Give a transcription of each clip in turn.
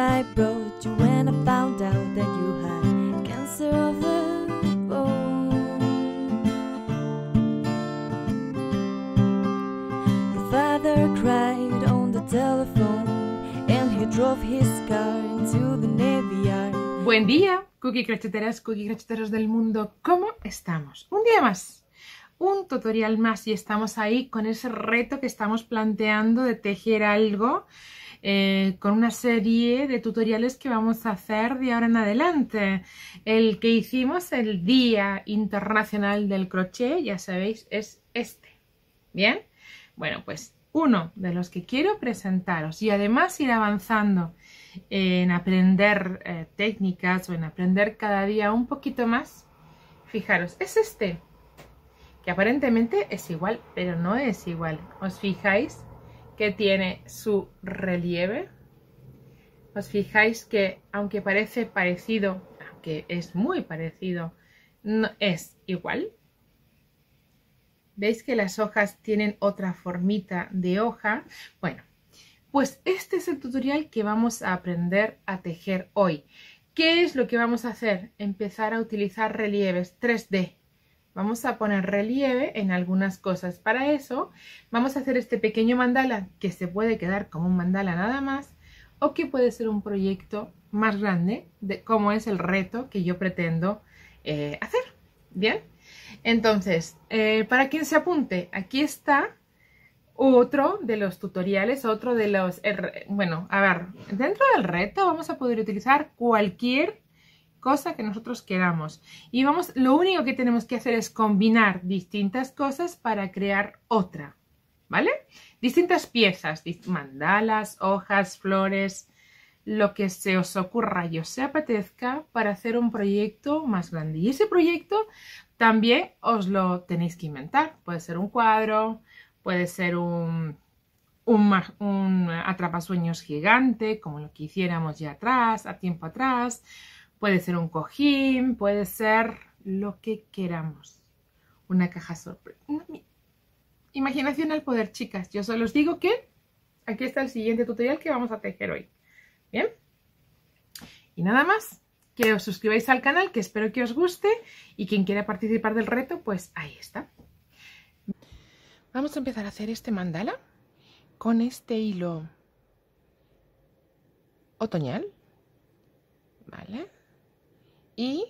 I brought you when I found out that you had cancer of the bone. The father cried on the telephone and he drove his car into the navy yard. Buen día, cookie cracheteras, cookie crocheteros del mundo, ¿cómo estamos? Un día más un tutorial más y estamos ahí con ese reto que estamos planteando de tejer algo eh, con una serie de tutoriales que vamos a hacer de ahora en adelante. El que hicimos el Día Internacional del Crochet, ya sabéis, es este. ¿Bien? Bueno, pues uno de los que quiero presentaros y además ir avanzando en aprender eh, técnicas o en aprender cada día un poquito más, fijaros, es este, que aparentemente es igual, pero no es igual. ¿Os fijáis? que tiene su relieve. Os fijáis que aunque parece parecido, aunque es muy parecido, no es igual. ¿Veis que las hojas tienen otra formita de hoja? Bueno, pues este es el tutorial que vamos a aprender a tejer hoy. ¿Qué es lo que vamos a hacer? Empezar a utilizar relieves 3D Vamos a poner relieve en algunas cosas. Para eso vamos a hacer este pequeño mandala que se puede quedar como un mandala nada más o que puede ser un proyecto más grande de cómo es el reto que yo pretendo eh, hacer. ¿Bien? Entonces, eh, para quien se apunte, aquí está otro de los tutoriales, otro de los... Er, bueno, a ver, dentro del reto vamos a poder utilizar cualquier cosa que nosotros queramos. Y vamos, lo único que tenemos que hacer es combinar distintas cosas para crear otra, ¿vale? Distintas piezas, mandalas, hojas, flores, lo que se os ocurra y os apetezca para hacer un proyecto más grande. Y ese proyecto también os lo tenéis que inventar. Puede ser un cuadro, puede ser un, un, un atrapasueños gigante, como lo que hiciéramos ya atrás, a tiempo atrás, Puede ser un cojín, puede ser lo que queramos. Una caja sorpresa. Imaginación al poder, chicas. Yo solo os digo que aquí está el siguiente tutorial que vamos a tejer hoy. ¿Bien? Y nada más, que os suscribáis al canal, que espero que os guste. Y quien quiera participar del reto, pues ahí está. Vamos a empezar a hacer este mandala con este hilo otoñal. ¿Vale? y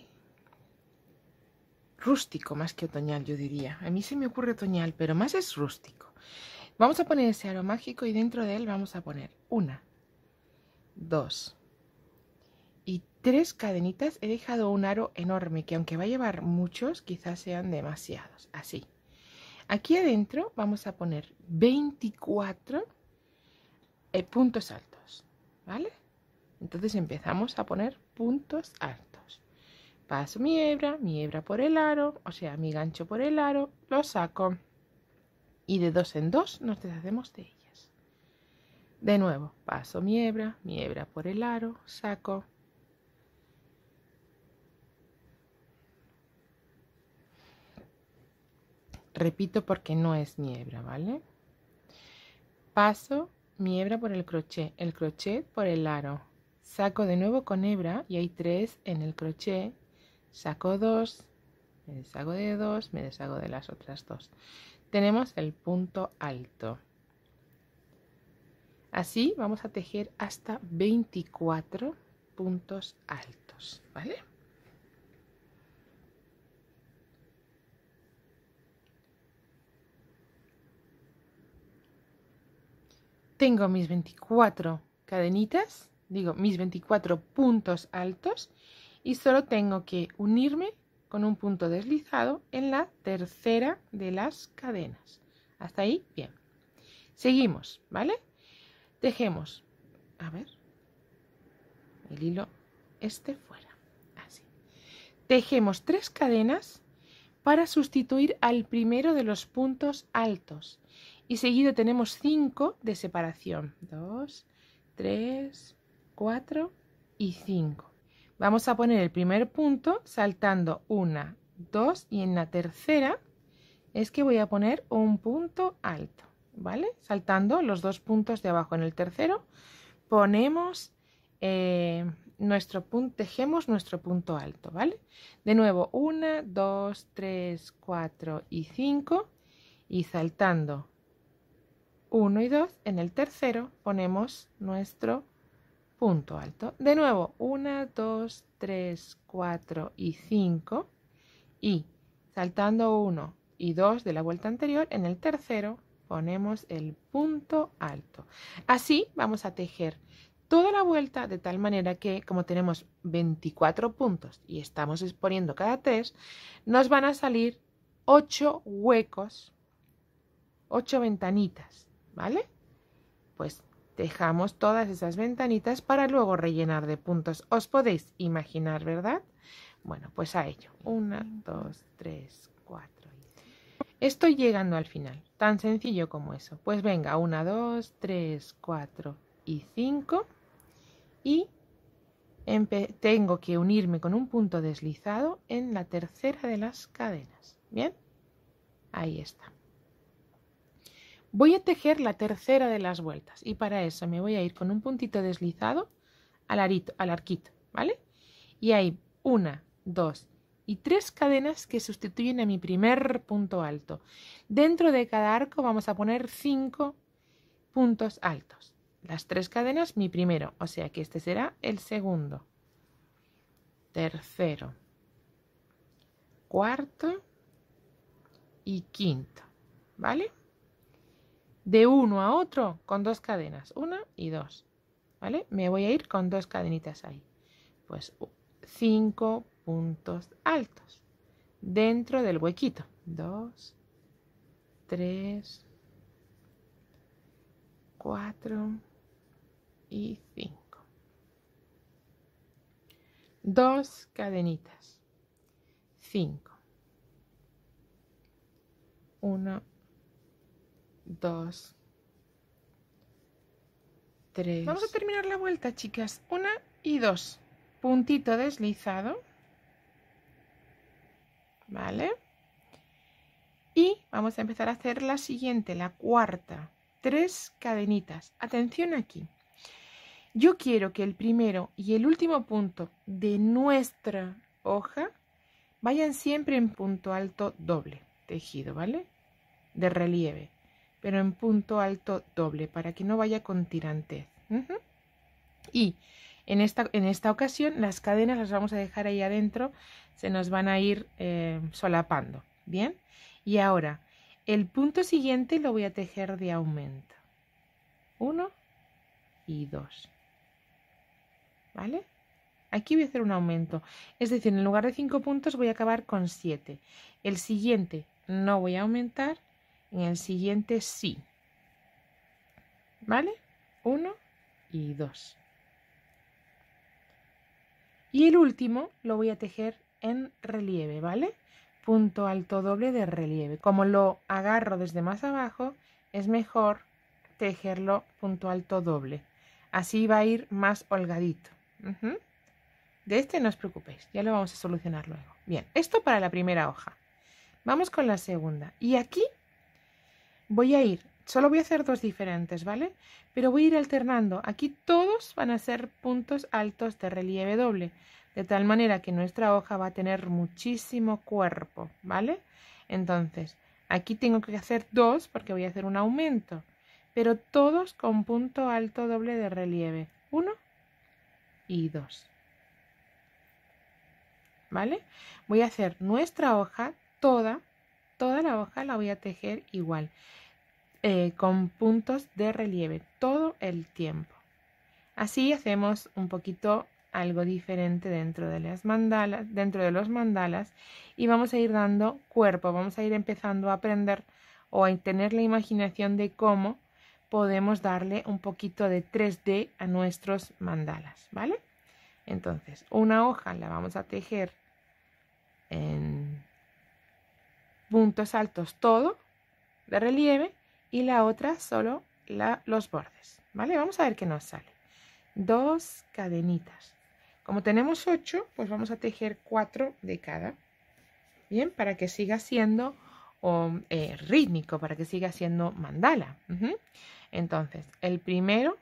rústico más que otoñal, yo diría. A mí se me ocurre otoñal, pero más es rústico. Vamos a poner ese aro mágico y dentro de él vamos a poner una, dos y tres cadenitas. He dejado un aro enorme que aunque va a llevar muchos, quizás sean demasiados. Así. Aquí adentro vamos a poner 24 eh, puntos altos, ¿vale? Entonces empezamos a poner puntos altos. Paso mi hebra, mi hebra por el aro, o sea, mi gancho por el aro, lo saco y de dos en dos nos deshacemos de ellas. De nuevo, paso mi hebra, mi hebra por el aro, saco. Repito porque no es niebra, ¿vale? Paso mi hebra por el crochet, el crochet por el aro. Saco de nuevo con hebra y hay tres en el crochet Saco dos, me deshago de dos, me deshago de las otras dos. Tenemos el punto alto. Así vamos a tejer hasta 24 puntos altos, ¿vale? Tengo mis 24 cadenitas, digo, mis 24 puntos altos y solo tengo que unirme con un punto deslizado en la tercera de las cadenas. Hasta ahí, bien. Seguimos, ¿vale? Tejemos, a ver, el hilo este fuera, así. Tejemos tres cadenas para sustituir al primero de los puntos altos. Y seguido tenemos cinco de separación. Dos, tres, cuatro y cinco. Vamos a poner el primer punto saltando una, dos y en la tercera es que voy a poner un punto alto, ¿vale? Saltando los dos puntos de abajo. En el tercero ponemos eh, nuestro punto, tejemos nuestro punto alto, ¿vale? De nuevo, una, dos, tres, cuatro y cinco y saltando uno y dos en el tercero ponemos nuestro punto alto. De nuevo, 1, 2, 3, 4 y 5. Y saltando 1 y 2 de la vuelta anterior, en el tercero ponemos el punto alto. Así vamos a tejer toda la vuelta de tal manera que como tenemos 24 puntos y estamos exponiendo cada tres nos van a salir 8 huecos, 8 ventanitas, ¿vale? Pues Dejamos todas esas ventanitas para luego rellenar de puntos. Os podéis imaginar, ¿verdad? Bueno, pues a ello. Una, dos, tres, cuatro. Estoy llegando al final. Tan sencillo como eso. Pues venga, una, dos, tres, cuatro y cinco. Y tengo que unirme con un punto deslizado en la tercera de las cadenas. ¿Bien? Ahí está. Voy a tejer la tercera de las vueltas y para eso me voy a ir con un puntito deslizado al, arito, al arquito, ¿vale? Y hay una, dos y tres cadenas que sustituyen a mi primer punto alto. Dentro de cada arco vamos a poner cinco puntos altos. Las tres cadenas, mi primero, o sea que este será el segundo. Tercero, cuarto y quinto, ¿vale? de uno a otro con dos cadenas, una y dos, ¿vale? Me voy a ir con dos cadenitas ahí. Pues cinco puntos altos dentro del huequito. Dos, tres, cuatro y cinco. Dos cadenitas. Cinco. Uno dos, tres. Vamos a terminar la vuelta, chicas. Una y dos. Puntito deslizado. ¿Vale? Y vamos a empezar a hacer la siguiente, la cuarta. Tres cadenitas. Atención aquí. Yo quiero que el primero y el último punto de nuestra hoja vayan siempre en punto alto doble tejido, ¿vale? De relieve pero en punto alto doble para que no vaya con tirantez. Y en esta, en esta, ocasión las cadenas las vamos a dejar ahí adentro, se nos van a ir eh, solapando. Bien, y ahora el punto siguiente lo voy a tejer de aumento. uno y dos ¿Vale? Aquí voy a hacer un aumento. Es decir, en lugar de cinco puntos voy a acabar con siete El siguiente no voy a aumentar en el siguiente sí. ¿Vale? Uno y dos. Y el último lo voy a tejer en relieve, ¿vale? Punto alto doble de relieve. Como lo agarro desde más abajo, es mejor tejerlo punto alto doble. Así va a ir más holgadito. De este no os preocupéis, ya lo vamos a solucionar luego. Bien, esto para la primera hoja. Vamos con la segunda. Y aquí voy a ir, solo voy a hacer dos diferentes, ¿vale? Pero voy a ir alternando. Aquí todos van a ser puntos altos de relieve doble, de tal manera que nuestra hoja va a tener muchísimo cuerpo, ¿vale? Entonces, aquí tengo que hacer dos porque voy a hacer un aumento, pero todos con punto alto doble de relieve. Uno y dos. ¿Vale? Voy a hacer nuestra hoja toda toda la hoja la voy a tejer igual, eh, con puntos de relieve todo el tiempo. Así hacemos un poquito algo diferente dentro de las mandalas, dentro de los mandalas y vamos a ir dando cuerpo, vamos a ir empezando a aprender o a tener la imaginación de cómo podemos darle un poquito de 3D a nuestros mandalas, ¿vale? Entonces, una hoja la vamos a tejer en puntos altos todo de relieve y la otra solo la, los bordes, ¿vale? Vamos a ver qué nos sale. Dos cadenitas. Como tenemos ocho pues vamos a tejer cuatro de cada. Bien, para que siga siendo um, eh, rítmico, para que siga siendo mandala. Entonces, el primero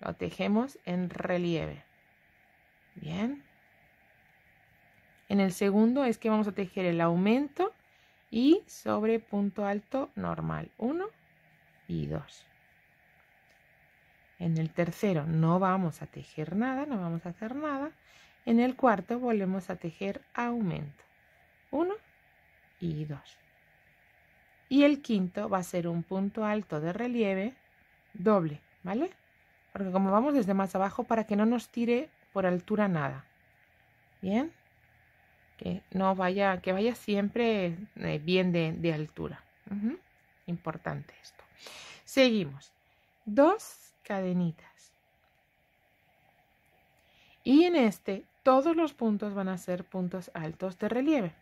lo tejemos en relieve. Bien. En el segundo es que vamos a tejer el aumento y sobre punto alto normal 1 y 2. En el tercero no vamos a tejer nada, no vamos a hacer nada. En el cuarto volvemos a tejer aumento 1 y 2. Y el quinto va a ser un punto alto de relieve doble, ¿vale? Porque como vamos desde más abajo para que no nos tire por altura nada. Bien, que no vaya, que vaya siempre eh, bien de, altura. Importante esto. Seguimos. Dos cadenitas. Y en este todos los puntos van a ser puntos altos de relieve.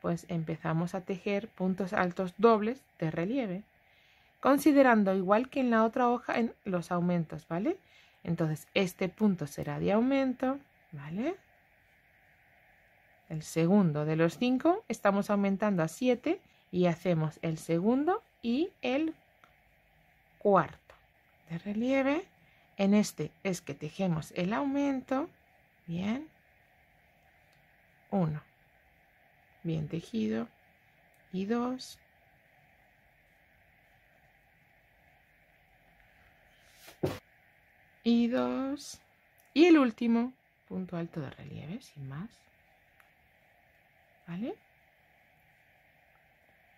Pues empezamos a tejer puntos altos dobles de relieve, considerando igual que en la otra hoja en los aumentos, ¿vale? Entonces este punto será de aumento, ¿vale? el segundo de los cinco estamos aumentando a siete y hacemos el segundo y el cuarto de relieve. En este es que tejemos el aumento, bien, uno, bien tejido, y dos y dos y el último punto alto de relieve, sin más. ¿Vale?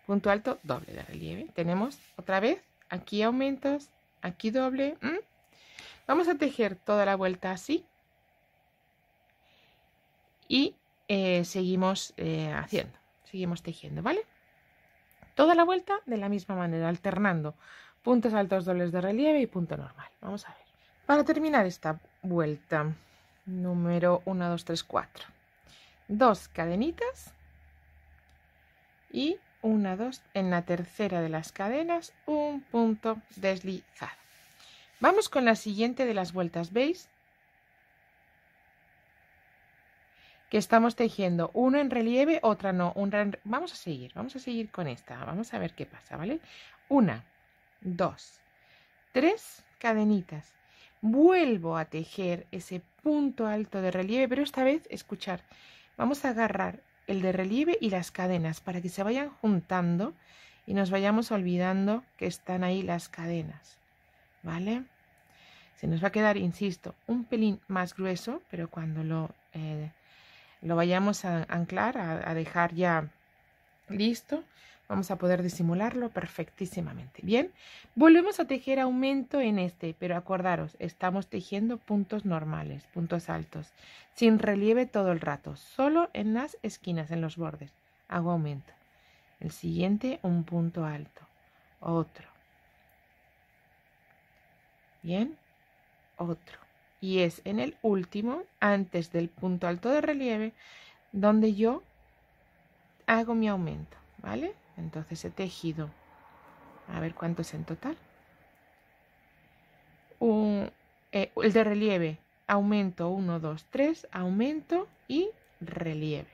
Punto alto, doble de relieve. Tenemos otra vez, aquí aumentas, aquí doble. Vamos a tejer toda la vuelta así. Y eh, seguimos eh, haciendo, seguimos tejiendo, ¿vale? Toda la vuelta de la misma manera, alternando puntos altos dobles de relieve y punto normal. Vamos a ver. Para terminar esta vuelta, número 1, 2, 3, 4. Dos cadenitas y una, dos, en la tercera de las cadenas, un punto deslizado. Vamos con la siguiente de las vueltas, ¿veis? Que estamos tejiendo una en relieve, otra no. Vamos a seguir, vamos a seguir con esta, vamos a ver qué pasa, ¿vale? Una, dos, tres cadenitas. Vuelvo a tejer ese punto alto de relieve, pero esta vez, escuchar, vamos a agarrar el de relieve y las cadenas para que se vayan juntando y nos vayamos olvidando que están ahí las cadenas. ¿Vale? Se nos va a quedar, insisto, un pelín más grueso, pero cuando lo, eh, lo vayamos a anclar, a dejar ya listo, Vamos a poder disimularlo perfectísimamente. Bien, volvemos a tejer aumento en este, pero acordaros, estamos tejiendo puntos normales, puntos altos, sin relieve todo el rato, solo en las esquinas, en los bordes. Hago aumento. El siguiente, un punto alto, otro. Bien, otro. Y es en el último, antes del punto alto de relieve, donde yo hago mi aumento, ¿vale? Entonces he tejido, a ver cuánto es en total. Eh, el de relieve, aumento 1, 2, 3, aumento y relieve.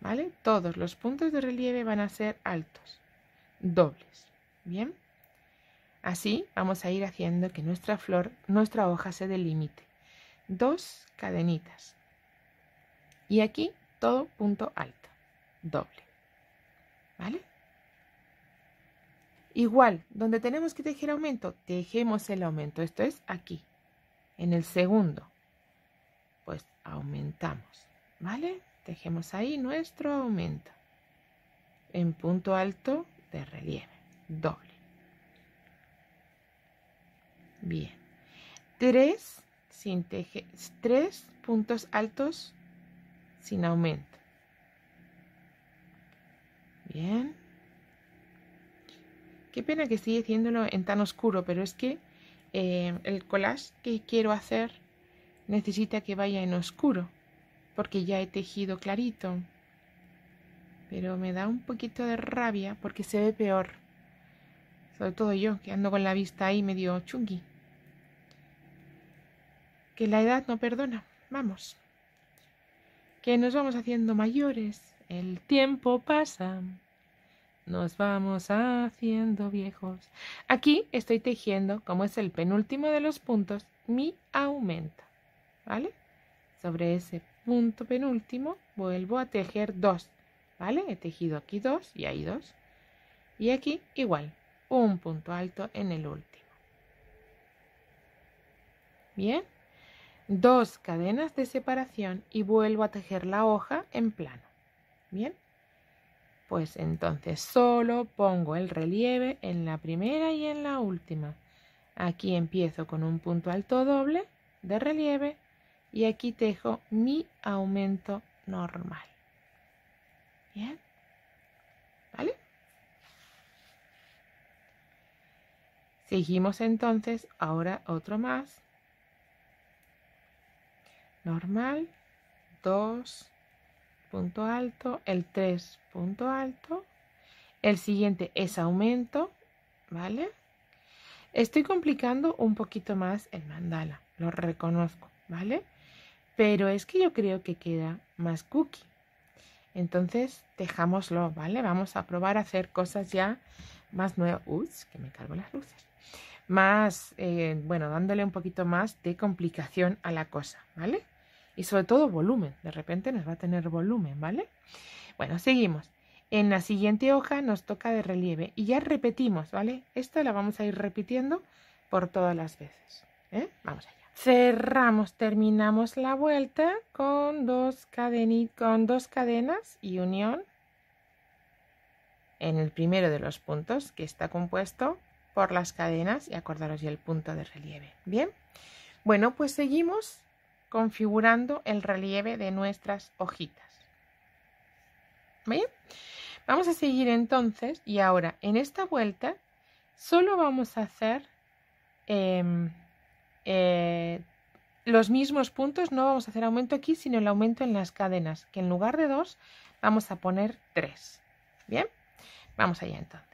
¿Vale? Todos los puntos de relieve van a ser altos, dobles. ¿Bien? Así vamos a ir haciendo que nuestra flor, nuestra hoja se delimite. Dos cadenitas. Y aquí todo punto alto, doble. ¿Vale? Igual, donde tenemos que tejer aumento, tejemos el aumento. Esto es aquí, en el segundo. Pues aumentamos, ¿vale? Tejemos ahí nuestro aumento. En punto alto de relieve, doble. Bien. Tres, sin teje, tres puntos altos sin aumento. Bien. Qué pena que sigue haciéndolo en tan oscuro, pero es que eh, el collage que quiero hacer necesita que vaya en oscuro, porque ya he tejido clarito. Pero me da un poquito de rabia porque se ve peor. Sobre todo yo, que ando con la vista ahí medio chungui. Que la edad no perdona. Vamos. Que nos vamos haciendo mayores el tiempo pasa. Nos vamos haciendo viejos. Aquí estoy tejiendo, como es el penúltimo de los puntos, mi aumento. ¿Vale? Sobre ese punto penúltimo vuelvo a tejer dos. ¿Vale? He tejido aquí dos y ahí dos. Y aquí igual, un punto alto en el último. Bien, dos cadenas de separación y vuelvo a tejer la hoja en plano. Bien, pues entonces solo pongo el relieve en la primera y en la última. Aquí empiezo con un punto alto doble de relieve y aquí tejo mi aumento normal. Bien, ¿vale? Seguimos entonces ahora otro más. Normal, dos punto alto, el 3, punto alto, el siguiente es aumento, ¿vale? Estoy complicando un poquito más el mandala, lo reconozco, ¿vale? Pero es que yo creo que queda más cookie. Entonces, dejámoslo, ¿vale? Vamos a probar a hacer cosas ya más nuevas. que me cargo las luces. Más, eh, bueno, dándole un poquito más de complicación a la cosa, ¿vale? y sobre todo volumen. De repente nos va a tener volumen, ¿vale? Bueno, seguimos. En la siguiente hoja nos toca de relieve y ya repetimos, ¿vale? esto la vamos a ir repitiendo por todas las veces. ¿eh? Vamos allá. Cerramos, terminamos la vuelta con dos, con dos cadenas y unión en el primero de los puntos que está compuesto por las cadenas y acordaros y el punto de relieve. Bien, bueno, pues seguimos configurando el relieve de nuestras hojitas. ¿Bien? Vamos a seguir entonces y ahora en esta vuelta solo vamos a hacer em, eh, los mismos puntos, no vamos a hacer aumento aquí, sino el aumento en las cadenas, que en lugar de dos vamos a poner tres. ¿Bien? Vamos allá entonces.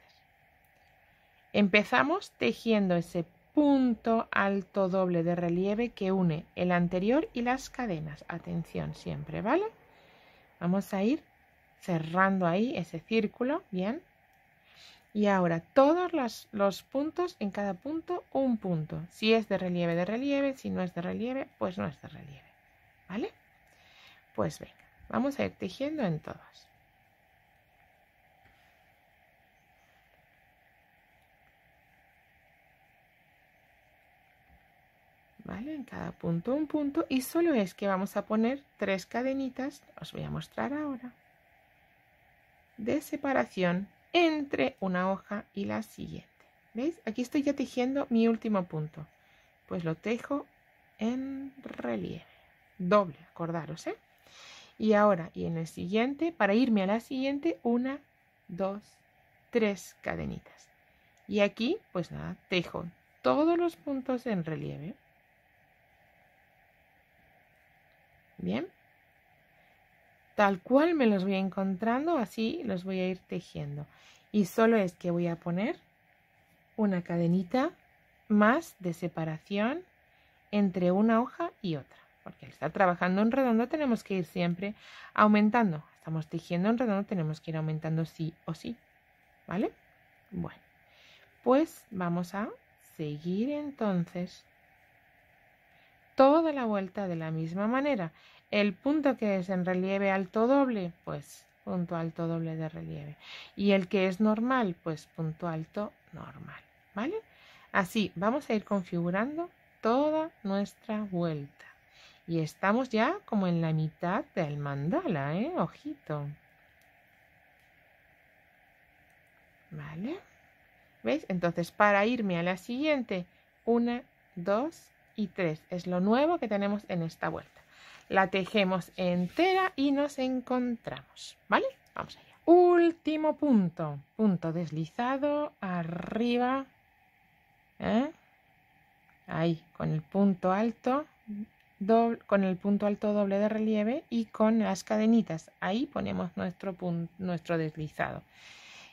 Empezamos tejiendo ese punto alto doble de relieve que une el anterior y las cadenas. Atención siempre, ¿vale? Vamos a ir cerrando ahí ese círculo, bien. Y ahora todos los, puntos, en cada punto un punto. Si es de relieve, de relieve, si no es de relieve, pues no es de relieve, ¿vale? Pues venga, vamos a ir tejiendo en todas. En cada punto un punto y solo es que vamos a poner tres cadenitas, os voy a mostrar ahora, de separación entre una hoja y la siguiente. ¿Veis? Aquí estoy ya tejiendo mi último punto. Pues lo tejo en relieve. Doble, acordaros, ¿eh? Y ahora, y en el siguiente, para irme a la siguiente, una, dos, tres cadenitas. Y aquí, pues nada, tejo todos los puntos en relieve. Bien. Tal cual me los voy encontrando, así los voy a ir tejiendo. Y solo es que voy a poner una cadenita más de separación entre una hoja y otra. Porque al estar trabajando en redondo tenemos que ir siempre aumentando. Estamos tejiendo en redondo, tenemos que ir aumentando sí o sí. ¿Vale? Bueno, pues vamos a seguir entonces toda la vuelta de la misma manera. El punto que es en relieve alto doble, pues punto alto doble de relieve. Y el que es normal, pues punto alto normal. ¿Vale? Así vamos a ir configurando toda nuestra vuelta. Y estamos ya como en la mitad del mandala, ¿eh? Ojito. ¿Vale? ¿Veis? Entonces, para irme a la siguiente, una, dos y tres. Es lo nuevo que tenemos en esta vuelta. La tejemos entera y nos encontramos, ¿vale? Vamos allá. Último punto, punto deslizado arriba, ¿eh? ahí con el punto alto, doble, con el punto alto doble de relieve y con las cadenitas. Ahí ponemos nuestro, nuestro deslizado.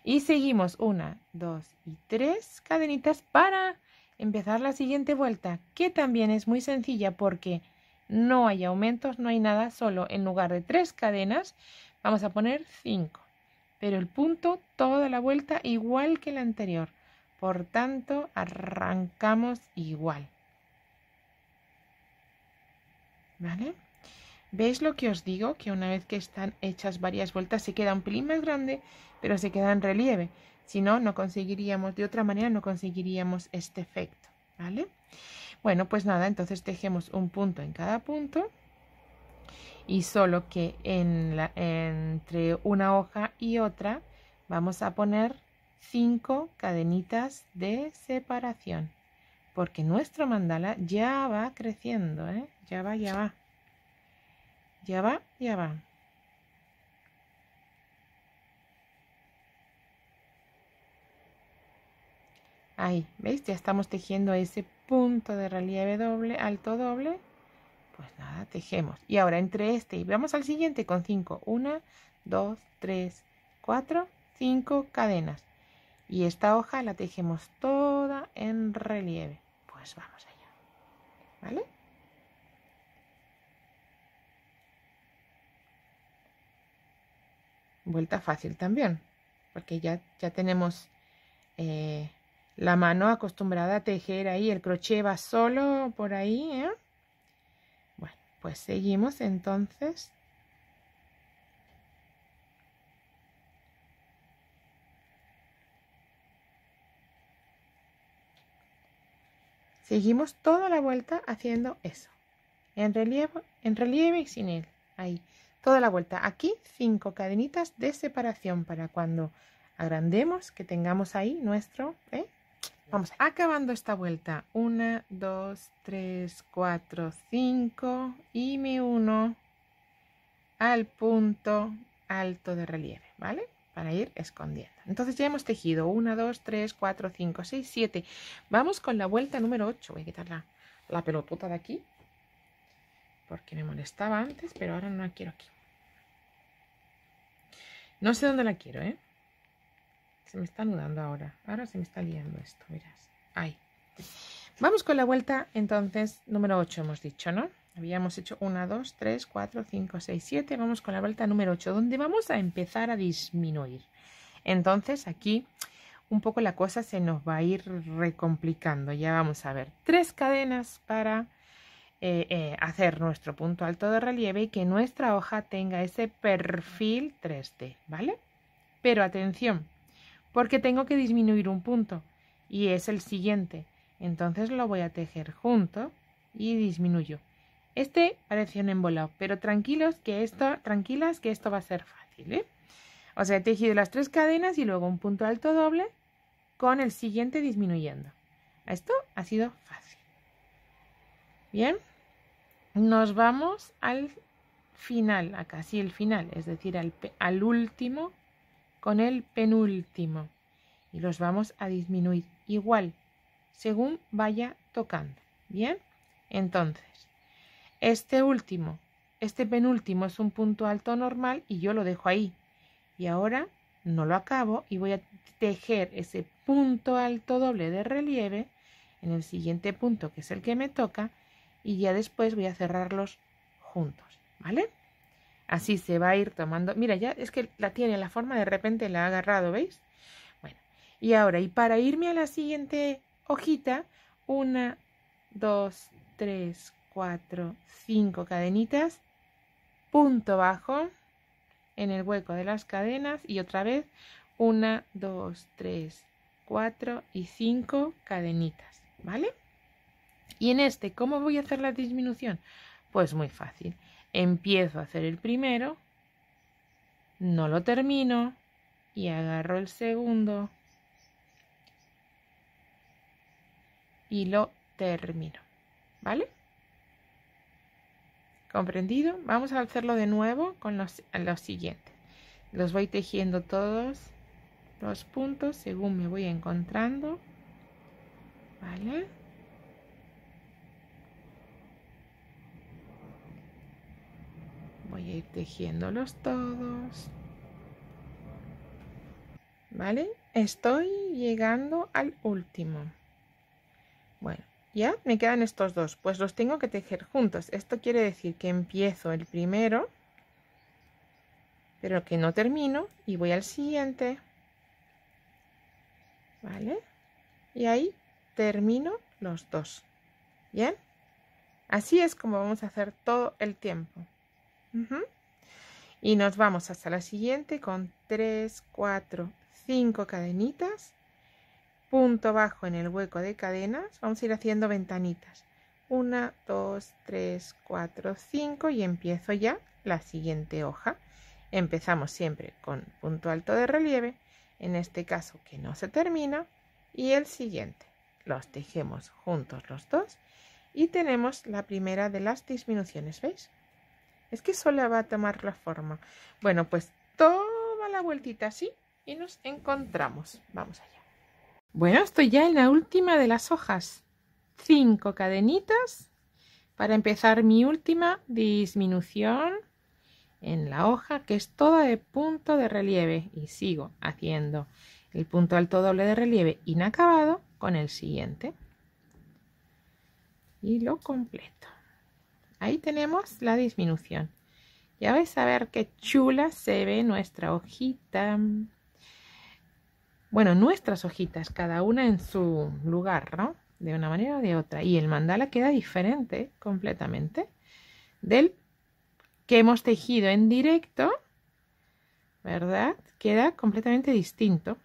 Y seguimos una, dos y tres cadenitas para empezar la siguiente vuelta, que también es muy sencilla porque no hay aumentos, no hay nada, solo en lugar de tres cadenas vamos a poner cinco. Pero el punto toda la vuelta igual que la anterior. Por tanto, arrancamos igual. ¿Vale? ¿Veis lo que os digo? Que una vez que están hechas varias vueltas se queda un pelín más grande, pero se queda en relieve. Si no, no conseguiríamos, de otra manera no conseguiríamos este efecto, ¿vale? Bueno, pues nada, entonces tejemos un punto en cada punto y solo que en la, entre una hoja y otra vamos a poner cinco cadenitas de separación porque nuestro mandala ya va creciendo, ¿eh? ya va, ya va, ya va, ya va. Ahí, ¿veis? Ya estamos tejiendo ese punto de relieve doble, alto doble, pues nada, tejemos. Y ahora entre este y vamos al siguiente con 5, 1, 2, 3, 4, 5 cadenas. Y esta hoja la tejemos toda en relieve. Pues vamos allá. ¿Vale? Vuelta fácil también, porque ya, ya tenemos eh, la mano acostumbrada a tejer ahí, el crochet va solo por ahí, ¿eh? Bueno, pues seguimos entonces. Seguimos toda la vuelta haciendo eso. En relieve, en relieve y sin él. Ahí. Toda la vuelta. Aquí cinco cadenitas de separación para cuando agrandemos, que tengamos ahí nuestro... ¿eh? Vamos acabando esta vuelta. 1, 2, 3, 4, 5 y me uno al punto alto de relieve, ¿vale? Para ir escondiendo. Entonces ya hemos tejido 1, 2, 3, 4, 5, 6, 7. Vamos con la vuelta número 8. Voy a quitar la, pelotuta de aquí porque me molestaba antes, pero ahora no la quiero aquí. No sé dónde la quiero, ¿eh? Se me está anudando ahora. Ahora se me está liando esto, verás. Ahí. Vamos con la vuelta, entonces, número 8 hemos dicho, ¿no? Habíamos hecho 1, 2, 3, 4, 5, 6, 7. Vamos con la vuelta número 8, donde vamos a empezar a disminuir. Entonces, aquí un poco la cosa se nos va a ir recomplicando. Ya vamos a ver tres cadenas para eh, eh, hacer nuestro punto alto de relieve y que nuestra hoja tenga ese perfil 3D, ¿vale? Pero atención, porque tengo que disminuir un punto y es el siguiente. Entonces lo voy a tejer junto y disminuyo. Este parece un embolado, pero tranquilos que esto, tranquilas que esto va a ser fácil, ¿eh? O sea, he tejido las tres cadenas y luego un punto alto doble con el siguiente disminuyendo. Esto ha sido fácil. Bien, nos vamos al final, a casi el final, es decir, al, al último con el penúltimo y los vamos a disminuir igual según vaya tocando. Bien, entonces, este último, este penúltimo es un punto alto normal y yo lo dejo ahí. Y ahora no lo acabo y voy a tejer ese punto alto doble de relieve en el siguiente punto que es el que me toca y ya después voy a cerrarlos juntos, ¿vale? Así se va a ir tomando. Mira, ya es que la tiene, la forma de repente la ha agarrado, ¿veis? Bueno, y ahora, y para irme a la siguiente hojita, una, dos, tres, cuatro, cinco cadenitas, punto bajo en el hueco de las cadenas y otra vez una, dos, tres, cuatro y cinco cadenitas, ¿vale? Y en este, ¿cómo voy a hacer la disminución? Pues muy fácil empiezo a hacer el primero, no lo termino y agarro el segundo y lo termino. ¿Vale? ¿Comprendido? Vamos a hacerlo de nuevo con los, siguiente. siguientes. Los voy tejiendo todos los puntos según me voy encontrando. ¿Vale? voy a ir tejiéndolos todos. ¿Vale? Estoy llegando al último. Bueno, ya me quedan estos dos, pues los tengo que tejer juntos. Esto quiere decir que empiezo el primero, pero que no termino y voy al siguiente. ¿Vale? Y ahí termino los dos. ¿Bien? Así es como vamos a hacer todo el tiempo. Y nos vamos hasta la siguiente con 3, 4, 5 cadenitas. Punto bajo en el hueco de cadenas. Vamos a ir haciendo ventanitas. 1, 2, 3, 4, 5 y empiezo ya la siguiente hoja. Empezamos siempre con punto alto de relieve, en este caso que no se termina, y el siguiente. Los tejemos juntos los dos y tenemos la primera de las disminuciones, ¿veis? Es que sola va a tomar la forma. Bueno, pues toda la vueltita así y nos encontramos. Vamos allá. Bueno, estoy ya en la última de las hojas. Cinco cadenitas para empezar mi última disminución en la hoja que es toda de punto de relieve y sigo haciendo el punto alto doble de relieve inacabado con el siguiente y lo completo. Ahí tenemos la disminución. Ya vais a ver qué chula se ve nuestra hojita. Bueno, nuestras hojitas, cada una en su lugar, ¿no? De una manera o de otra. Y el mandala queda diferente completamente del que hemos tejido en directo, ¿verdad? Queda completamente distinto.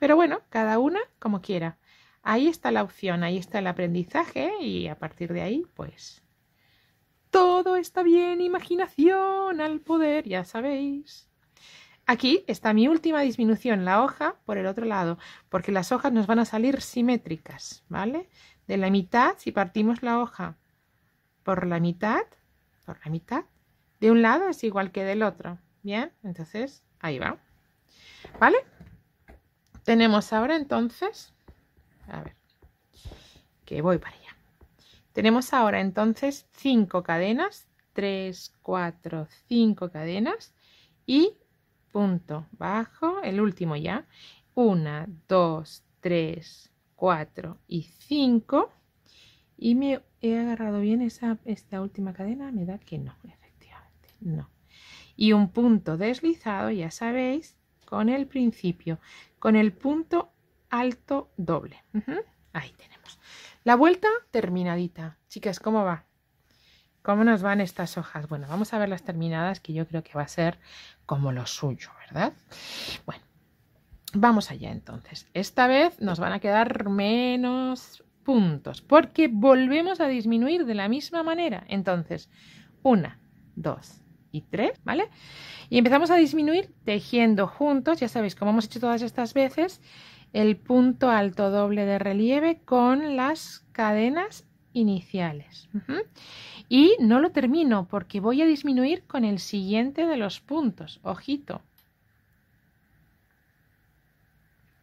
Pero bueno, cada una como quiera. Ahí está la opción, ahí está el aprendizaje y a partir de ahí, pues todo está bien, imaginación al poder, ya sabéis. Aquí está mi última disminución, la hoja por el otro lado, porque las hojas nos van a salir simétricas, ¿vale? De la mitad, si partimos la hoja por la mitad, por la mitad, de un lado es igual que del otro, ¿bien? Entonces, ahí va, ¿vale? Tenemos ahora entonces, a ver, que voy para tenemos ahora entonces cinco cadenas, 3, 4, 5 cadenas y punto bajo, el último ya, 1, 2, 3, 4 y 5. Y me he agarrado bien esa, esta última cadena, me da que no, efectivamente, no. Y un punto deslizado, ya sabéis, con el principio, con el punto alto doble. Ahí tenemos. La vuelta terminadita. Chicas, ¿cómo va? ¿Cómo nos van estas hojas? Bueno, vamos a ver las terminadas, que yo creo que va a ser como lo suyo, ¿verdad? Bueno, vamos allá entonces. Esta vez nos van a quedar menos puntos, porque volvemos a disminuir de la misma manera. Entonces, una, dos y tres, ¿vale? Y empezamos a disminuir tejiendo juntos, ya sabéis, como hemos hecho todas estas veces, el punto alto doble de relieve con las cadenas iniciales. Y no lo termino porque voy a disminuir con el siguiente de los puntos. Ojito.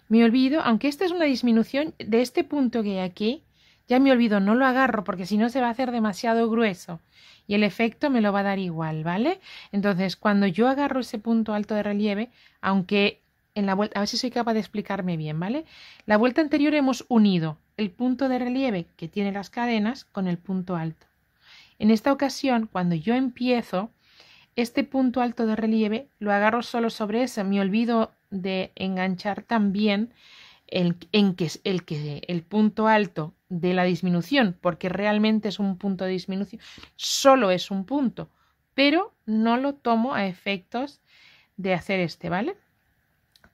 Me olvido, aunque esta es una disminución de este punto que hay aquí, ya me olvido, no lo agarro porque si no se va a hacer demasiado grueso y el efecto me lo va a dar igual, ¿vale? Entonces, cuando yo agarro ese punto alto de relieve, aunque en la vuelta, a ver si soy capaz de explicarme bien, ¿vale? La vuelta anterior hemos unido el punto de relieve que tiene las cadenas con el punto alto. En esta ocasión, cuando yo empiezo, este punto alto de relieve lo agarro solo sobre ese, me olvido de enganchar también el, en que, el, que, el punto alto de la disminución, porque realmente es un punto de disminución, solo es un punto, pero no lo tomo a efectos de hacer este, ¿vale?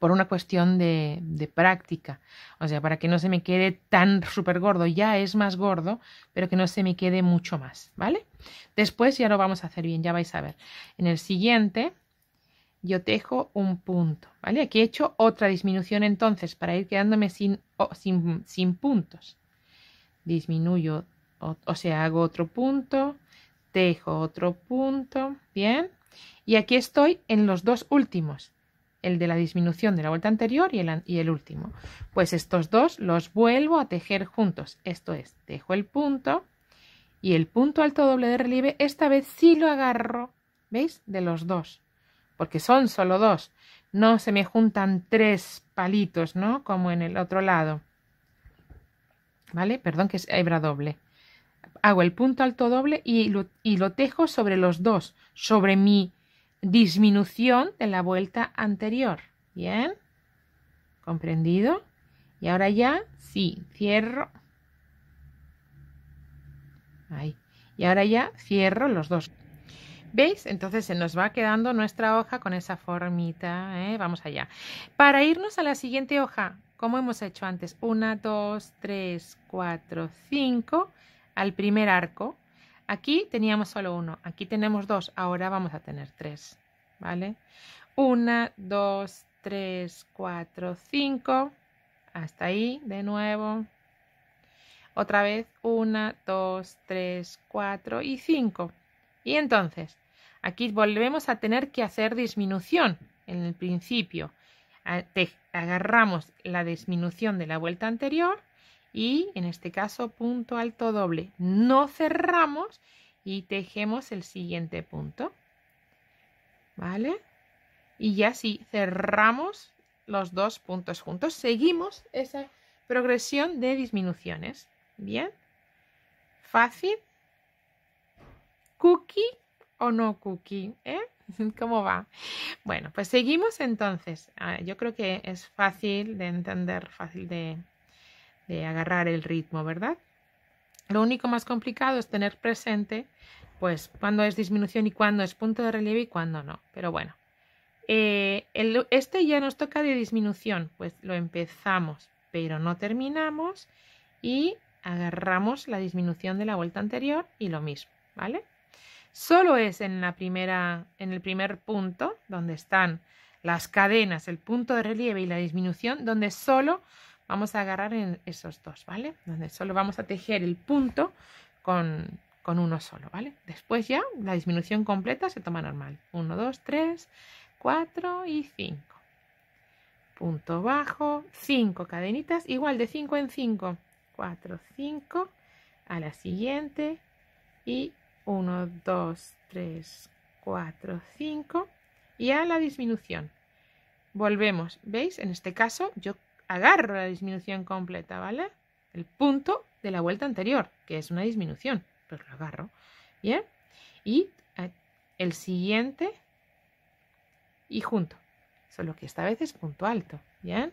por una cuestión de, práctica. O sea, para que no se me quede tan súper gordo, ya es más gordo, pero que no se me quede mucho más, ¿vale? Después ya lo vamos a hacer bien, ya vais a ver. En el siguiente yo tejo un punto, ¿vale? Aquí he hecho otra disminución entonces para ir quedándome sin, sin, puntos. Disminuyo, o, o sea, hago otro punto, tejo otro punto, ¿bien? Y aquí estoy en los dos últimos el de la disminución de la vuelta anterior y el, y el último. Pues estos dos los vuelvo a tejer juntos. Esto es, dejo el punto y el punto alto doble de relieve, esta vez sí lo agarro, ¿veis? De los dos, porque son solo dos. No se me juntan tres palitos, ¿no? Como en el otro lado. ¿Vale? Perdón que es hebra doble. Hago el punto alto doble y lo, y lo tejo sobre los dos, sobre mi disminución de la vuelta anterior. ¿Bien? ¿Comprendido? Y ahora ya, sí, cierro. Ahí. Y ahora ya cierro los dos. ¿Veis? Entonces se nos va quedando nuestra hoja con esa formita. ¿eh? Vamos allá. Para irnos a la siguiente hoja, como hemos hecho antes, una, dos, tres, cuatro, 5, al primer arco, Aquí teníamos solo uno, aquí tenemos dos, ahora vamos a tener tres, ¿vale? Una, dos, tres, cuatro, cinco, hasta ahí de nuevo. Otra vez, una, dos, tres, cuatro y cinco. Y entonces, aquí volvemos a tener que hacer disminución en el principio. Agarramos la disminución de la vuelta anterior y en este caso punto alto doble. No cerramos y tejemos el siguiente punto. ¿Vale? Y ya sí cerramos los dos puntos juntos, seguimos esa progresión de disminuciones. ¿Bien? Fácil. Cookie o no cookie, ¿eh? ¿Cómo va? Bueno, pues seguimos entonces. Ah, yo creo que es fácil de entender, fácil de, de agarrar el ritmo, ¿verdad? Lo único más complicado es tener presente, pues, cuándo es disminución y cuándo es punto de relieve y cuándo no. Pero bueno, eh, este ya nos toca de disminución, pues lo empezamos, pero no terminamos y agarramos la disminución de la vuelta anterior y lo mismo, ¿vale? Solo es en la primera, en el primer punto donde están las cadenas, el punto de relieve y la disminución, donde solo Vamos a agarrar en esos dos, ¿vale? Donde solo vamos a tejer el punto con, uno solo, ¿vale? Después ya la disminución completa se toma normal. 1, 2, 3, 4 y 5. Punto bajo, 5 cadenitas, igual de 5 en 5. 4, 5, a la siguiente y 1, 2, 3, 4, 5 y a la disminución. Volvemos, ¿veis? En este caso yo agarro la disminución completa, ¿vale? El punto de la vuelta anterior, que es una disminución, pero lo agarro, ¿bien? Y eh, el siguiente y junto, solo que esta vez es punto alto, ¿bien?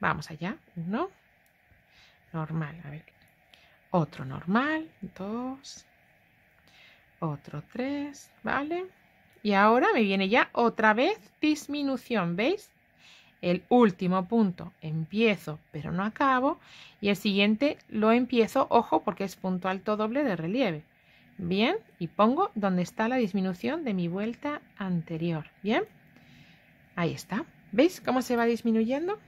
Vamos allá, uno, normal, a ver, otro normal, dos, otro tres, ¿vale? Y ahora me viene ya otra vez disminución, ¿veis? El último punto, empiezo pero no acabo. Y el siguiente lo empiezo, ojo, porque es punto alto doble de relieve. Bien, y pongo donde está la disminución de mi vuelta anterior. Bien, ahí está. ¿Veis cómo se va disminuyendo?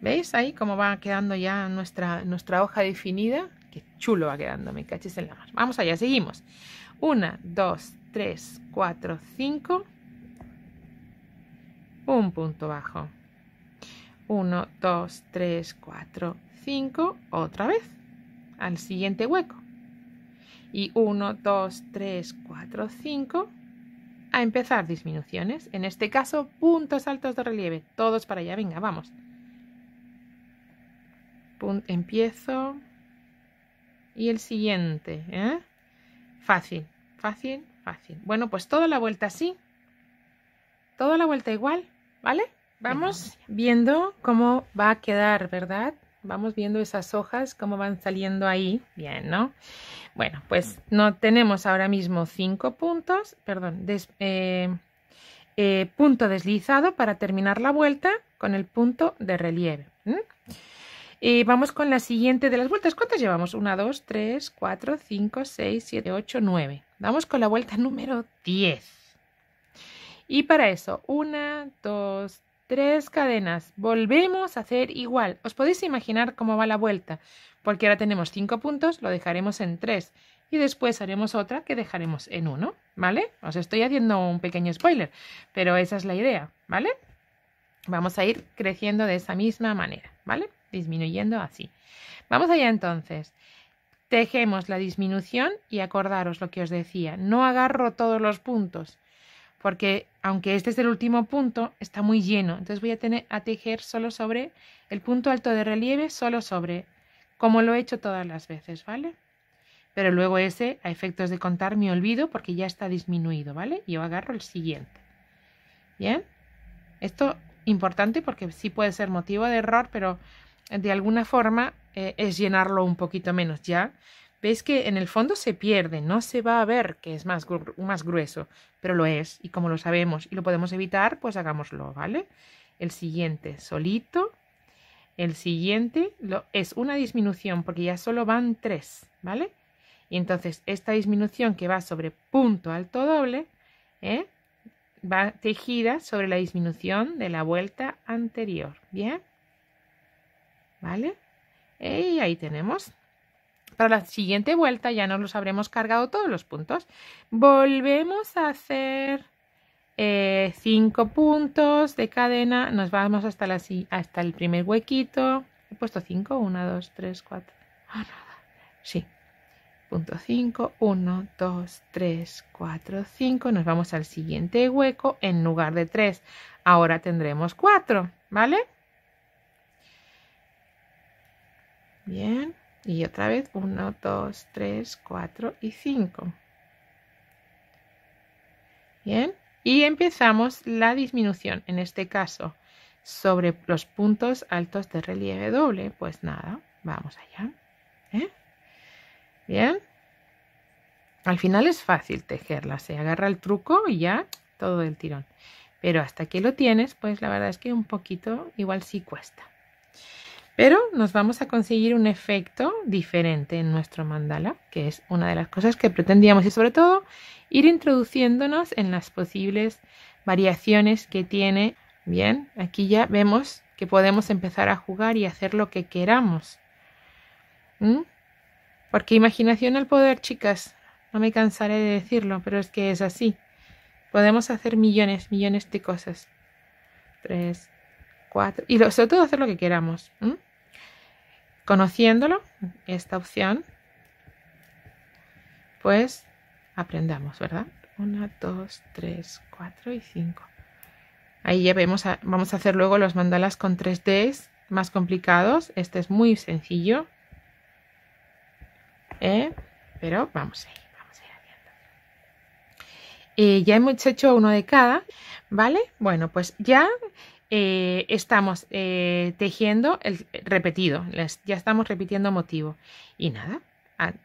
¿Veis ahí cómo va quedando ya nuestra, nuestra hoja definida? Qué chulo va quedando, me caché en la mano. Vamos allá, seguimos. Una, dos, tres, cuatro, cinco un punto bajo. 1, 2, 3, 4, 5, otra vez, al siguiente hueco. Y 1, 2, 3, 4, 5, a empezar disminuciones. En este caso, puntos altos de relieve. Todos para allá, venga, vamos. Pun empiezo. Y el siguiente, ¿eh? Fácil, fácil, fácil. Bueno, pues toda la vuelta así. Toda la vuelta igual. ¿Vale? Vamos viendo cómo va a quedar, ¿verdad? Vamos viendo esas hojas, cómo van saliendo ahí. Bien, ¿no? Bueno, pues no tenemos ahora mismo cinco puntos, perdón, eh, eh, punto deslizado para terminar la vuelta con el punto de relieve. Y vamos con la siguiente de las vueltas. ¿Cuántas llevamos? 1, dos, tres, cuatro, 5, seis, siete, ocho, nueve. Vamos con la vuelta número 10. Y para eso, una, dos, tres cadenas. Volvemos a hacer igual. Os podéis imaginar cómo va la vuelta, porque ahora tenemos cinco puntos, lo dejaremos en tres. Y después haremos otra que dejaremos en uno, ¿vale? Os estoy haciendo un pequeño spoiler, pero esa es la idea, ¿vale? Vamos a ir creciendo de esa misma manera, ¿vale? Disminuyendo así. Vamos allá entonces. Tejemos la disminución y acordaros lo que os decía. No agarro todos los puntos porque aunque este es el último punto, está muy lleno. Entonces voy a, tener, a tejer solo sobre el punto alto de relieve, solo sobre, como lo he hecho todas las veces, ¿vale? Pero luego ese, a efectos de contar, me olvido porque ya está disminuido, ¿vale? Yo agarro el siguiente. ¿Bien? Esto importante porque sí puede ser motivo de error, pero eh, de alguna forma eh, es llenarlo un poquito menos ya. Veis que en el fondo se pierde, no se va a ver que es más, más grueso, pero lo es, y como lo sabemos y lo podemos evitar, pues hagámoslo, ¿vale? El siguiente, solito. El siguiente lo, es una disminución, porque ya solo van tres, ¿vale? Y entonces esta disminución que va sobre punto alto doble, ¿eh? va tejida sobre la disminución de la vuelta anterior, ¿bien? ¿Vale? Y ahí tenemos para la siguiente vuelta ya nos los habremos cargado todos los puntos. Volvemos a hacer 5 eh, puntos de cadena. Nos vamos hasta, la, hasta el primer huequito. He puesto 5, 1, 2, 3, 4. Ah, nada. Sí. Punto 5, 1, 2, 3, 4, 5. Nos vamos al siguiente hueco en lugar de 3. Ahora tendremos 4, ¿vale? Bien. Y otra vez 1, 2, 3, 4 y 5. Bien. Y empezamos la disminución, en este caso, sobre los puntos altos de relieve doble. Pues nada, vamos allá. ¿Eh? Bien. Al final es fácil tejerla, se agarra el truco y ya todo el tirón. Pero hasta que lo tienes, pues la verdad es que un poquito igual sí cuesta. Pero nos vamos a conseguir un efecto diferente en nuestro mandala, que es una de las cosas que pretendíamos y sobre todo ir introduciéndonos en las posibles variaciones que tiene. Bien, aquí ya vemos que podemos empezar a jugar y hacer lo que queramos. ¿Mm? Porque imaginación al poder, chicas, no me cansaré de decirlo, pero es que es así. Podemos hacer millones, millones de cosas. Tres, cuatro. Y lo, sobre todo hacer lo que queramos. Conociéndolo, esta opción, pues aprendamos, ¿verdad? 1, 2, 3, 4 y 5. Ahí ya vemos vamos a hacer luego los mandalas con 3 d más complicados. Este es muy sencillo. ¿Eh? Pero vamos a ir, vamos a ir Y eh, ya hemos hecho uno de cada, ¿vale? Bueno, pues ya eh, estamos eh, tejiendo el repetido, ya estamos repitiendo motivo. Y nada,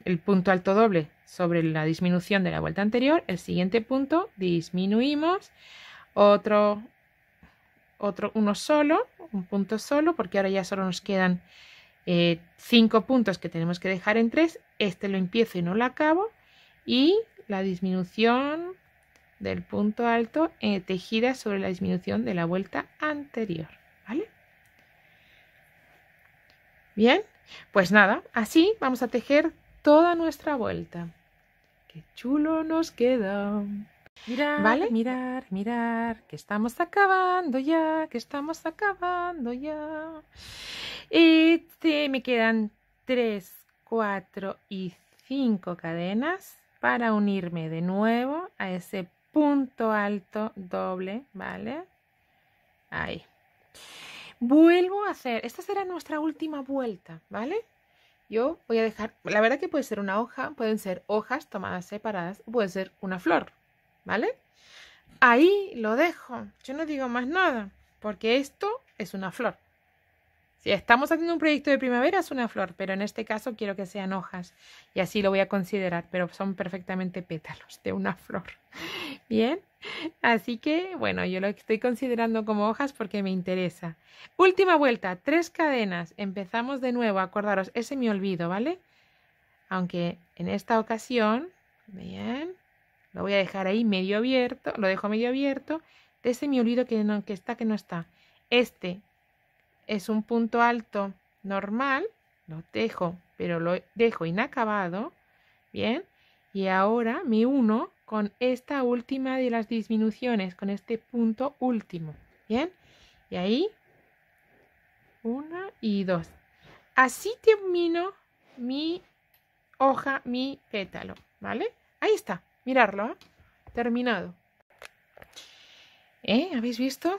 el punto alto doble sobre la disminución de la vuelta anterior, el siguiente punto disminuimos, otro, otro uno solo, un punto solo, porque ahora ya solo nos quedan eh, cinco puntos que tenemos que dejar en tres, este lo empiezo y no lo acabo, y la disminución del punto alto eh, tejida sobre la disminución de la vuelta anterior. ¿Vale? Bien, pues nada, así vamos a tejer toda nuestra vuelta. ¡Qué chulo nos queda! Mirar, ¿Vale? mirar, mirar, que estamos acabando ya, que estamos acabando ya. y este, me quedan 3, 4 y 5 cadenas para unirme de nuevo a ese punto alto doble, ¿vale? Ahí. Vuelvo a hacer, esta será nuestra última vuelta, ¿vale? Yo voy a dejar, la verdad que puede ser una hoja, pueden ser hojas tomadas separadas, puede ser una flor, ¿vale? Ahí lo dejo, yo no digo más nada, porque esto es una flor. Si estamos haciendo un proyecto de primavera es una flor, pero en este caso quiero que sean hojas y así lo voy a considerar, pero son perfectamente pétalos de una flor. Bien, así que bueno, yo lo estoy considerando como hojas porque me interesa. Última vuelta, tres cadenas. Empezamos de nuevo, acordaros, ese me olvido, ¿vale? Aunque en esta ocasión, bien, lo voy a dejar ahí medio abierto, lo dejo medio abierto, de ese me olvido que, no, que está, que no está. Este, es un punto alto normal, lo dejo, pero lo dejo inacabado, ¿bien? Y ahora me uno con esta última de las disminuciones, con este punto último, ¿bien? Y ahí, una y dos Así termino mi hoja, mi pétalo, ¿vale? Ahí está, mirarlo, ¿eh? terminado. ¿Eh? ¿Habéis visto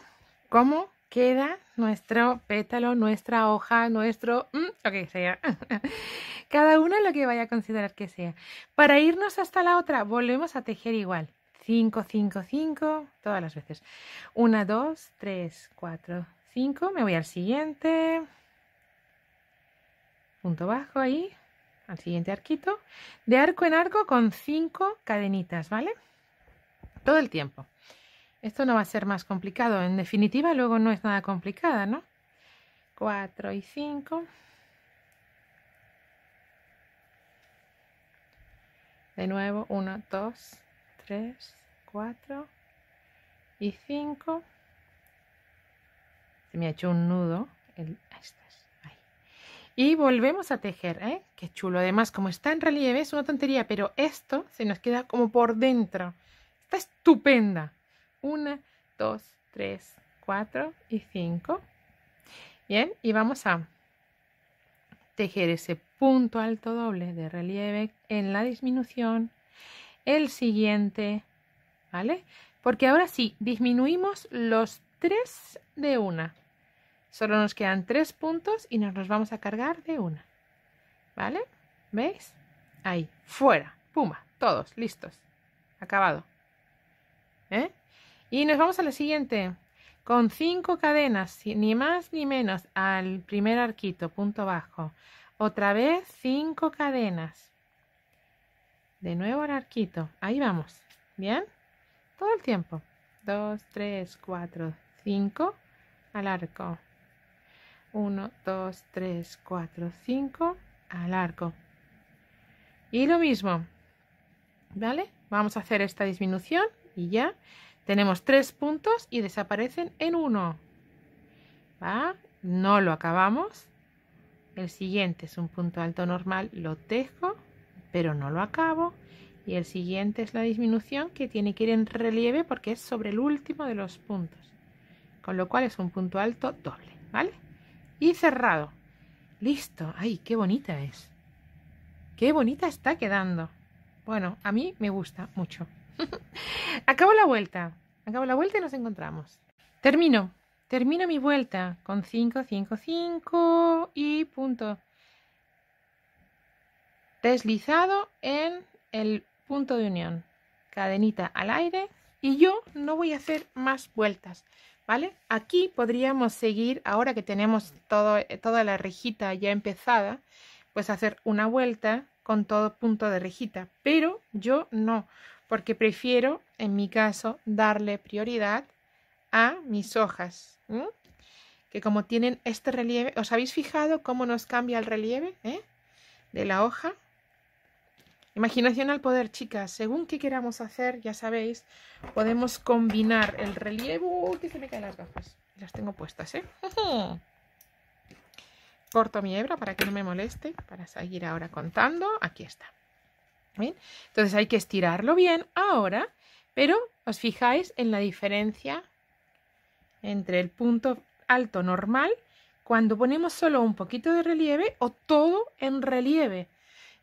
cómo queda nuestro pétalo, nuestra hoja, nuestro... que mm, sea. Cada una lo que vaya a considerar que sea. Para irnos hasta la otra, volvemos a tejer igual. 5, 5, 5, todas las veces. 1, 2, 3, 4, 5. Me voy al siguiente. Punto bajo ahí. Al siguiente arquito. De arco en arco con 5 cadenitas, ¿vale? Todo el tiempo. Esto no va a ser más complicado. En definitiva, luego no es nada complicada, ¿no? 4 y 5. De nuevo, 1, 2, 3, 4 y 5. Se me ha hecho un nudo. ahí Y volvemos a tejer, ¿eh? Qué chulo. Además, como está en relieve, es una tontería, pero esto se nos queda como por dentro. Está estupenda. 1, 2, 3, 4 y 5. Bien, y vamos a tejer ese punto alto doble de relieve en la disminución, el siguiente, ¿vale? Porque ahora sí, disminuimos los tres de una. Solo nos quedan tres puntos y nos los vamos a cargar de una. ¿Vale? ¿Veis? Ahí, fuera, puma, todos, listos, acabado. ¿Eh? Y nos vamos a la siguiente. Con 5 cadenas, ni más ni menos, al primer arquito, punto bajo. Otra vez 5 cadenas. De nuevo al arquito. Ahí vamos. ¿Bien? Todo el tiempo. 2 3 4 5 al arco. 1 2 3 4 5 al arco. Y lo mismo. ¿Vale? Vamos a hacer esta disminución y ya. Tenemos tres puntos y desaparecen en uno. No lo acabamos. El siguiente es un punto alto normal, lo tejo, pero no lo acabo. Y el siguiente es la disminución que tiene que ir en relieve porque es sobre el último de los puntos. Con lo cual es un punto alto doble, ¿vale? Y cerrado. Listo. ¡Ay, qué bonita es! ¡Qué bonita está quedando! Bueno, a mí me gusta mucho. acabo la vuelta. Acabo la vuelta y nos encontramos. Termino. Termino mi vuelta con 5, 5, 5 y punto. Deslizado en el punto de unión. Cadenita al aire. Y yo no voy a hacer más vueltas. ¿Vale? Aquí podríamos seguir, ahora que tenemos toda la rejita ya empezada, pues hacer una vuelta con todo punto de rejita, pero yo no porque prefiero, en mi caso, darle prioridad a mis hojas, que como tienen este relieve, ¿os habéis fijado cómo nos cambia el relieve eh? de la hoja? Imaginación al poder, chicas. Según qué queramos hacer, ya sabéis, podemos combinar el relieve... Uy, que se me caen las gafas. Las tengo puestas, ¿eh? Corto mi hebra para que no me moleste, para seguir ahora contando. Aquí está. Entonces hay que estirarlo bien ahora, pero os fijáis en la diferencia entre el punto alto normal cuando ponemos solo un poquito de relieve o todo en relieve.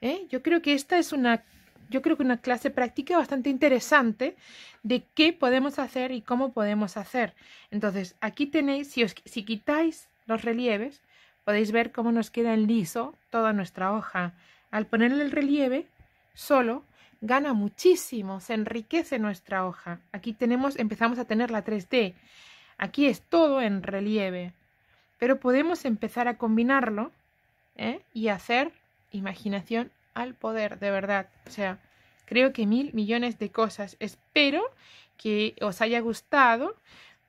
¿Eh? Yo creo que esta es una, yo creo que una clase práctica bastante interesante de qué podemos hacer y cómo podemos hacer. Entonces aquí tenéis, si, os, si quitáis los relieves, podéis ver cómo nos queda en liso toda nuestra hoja. Al ponerle el relieve, solo, gana muchísimo, se enriquece nuestra hoja. Aquí tenemos, empezamos a tener la 3D. Aquí es todo en relieve. Pero podemos empezar a combinarlo ¿eh? y hacer imaginación al poder, de verdad. O sea, creo que mil millones de cosas. Espero que os haya gustado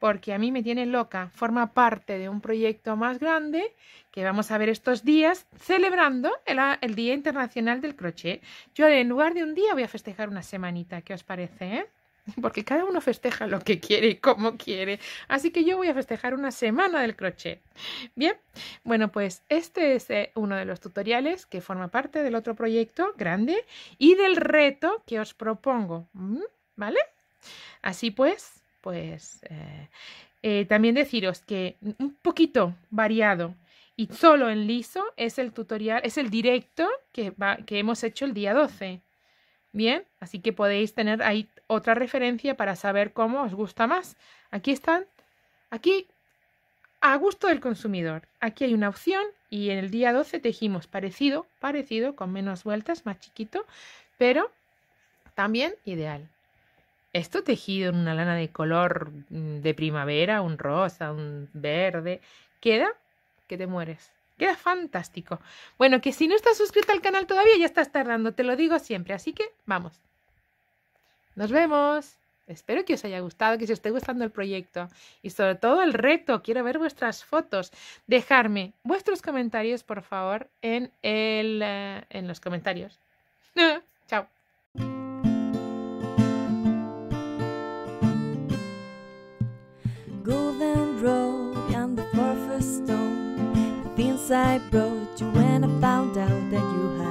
porque a mí me tiene loca, forma parte de un proyecto más grande que vamos a ver estos días celebrando el, Día Internacional del Crochet. Yo en lugar de un día voy a festejar una semanita, ¿qué os parece? Eh? Porque cada uno festeja lo que quiere y como quiere. Así que yo voy a festejar una semana del crochet. Bien, bueno, pues este es eh, uno de los tutoriales que forma parte del otro proyecto grande y del reto que os propongo. ¿Mm? ¿Vale? Así pues, pues eh, eh, también deciros que un poquito variado y solo en liso es el tutorial, es el directo que, que hemos hecho el día 12. Bien, así que podéis tener ahí otra referencia para saber cómo os gusta más. Aquí están, aquí a gusto del consumidor. Aquí hay una opción y en el día 12 tejimos parecido, parecido, con menos vueltas, más chiquito, pero también ideal. Esto tejido en una lana de color mm, de primavera, un rosa, un verde, queda que te mueres. Queda fantástico. Bueno, que si no estás suscrito al canal todavía ya estás tardando, te lo digo siempre. Así que vamos. Nos vemos. Espero que os haya gustado, que os esté gustando el proyecto y sobre todo el reto. Quiero ver vuestras fotos. Dejarme vuestros comentarios, por favor, en, el, eh, en los comentarios. I brought you when I found out that you had